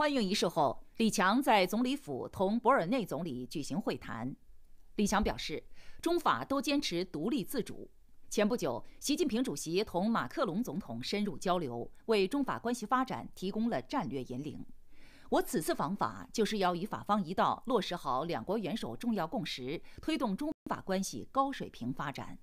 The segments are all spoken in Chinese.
欢迎仪式后，李强在总理府同博尔内总理举行会谈。李强表示，中法都坚持独立自主。前不久，习近平主席同马克龙总统深入交流，为中法关系发展提供了战略引领。我此次访法，就是要与法方一道落实好两国元首重要共识，推动中法关系高水平发展。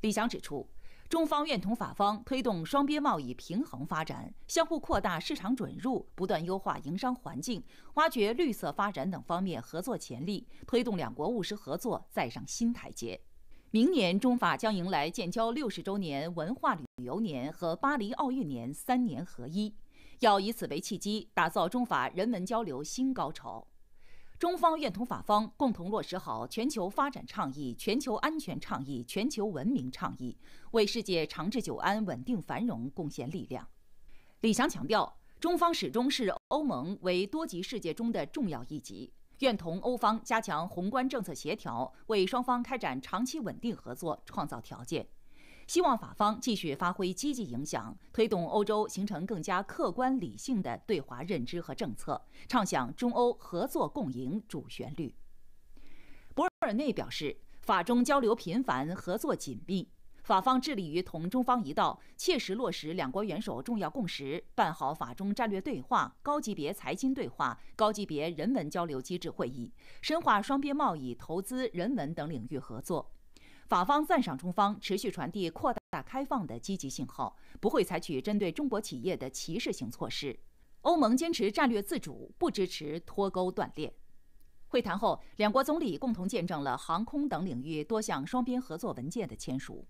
李强指出。中方愿同法方推动双边贸易平衡发展，相互扩大市场准入，不断优化营商环境，挖掘绿色发展等方面合作潜力，推动两国务实合作再上新台阶。明年中法将迎来建交六十周年、文化旅游年和巴黎奥运年三年合一，要以此为契机，打造中法人文交流新高潮。中方愿同法方共同落实好全球发展倡议、全球安全倡议、全球文明倡议，为世界长治久安、稳定繁荣贡献力量。李翔强调，中方始终是欧盟为多极世界中的重要一极，愿同欧方加强宏观政策协调，为双方开展长期稳定合作创造条件。希望法方继续发挥积极影响，推动欧洲形成更加客观理性的对华认知和政策，唱响中欧合作共赢主旋律。博尔内表示，法中交流频繁，合作紧密，法方致力于同中方一道，切实落实两国元首重要共识，办好法中战略对话、高级别财经对话、高级别人文交流机制会议，深化双边贸易、投资、人文等领域合作。法方赞赏中方持续传递扩大开放的积极信号，不会采取针对中国企业的歧视性措施。欧盟坚持战略自主，不支持脱钩断裂。会谈后，两国总理共同见证了航空等领域多项双边合作文件的签署。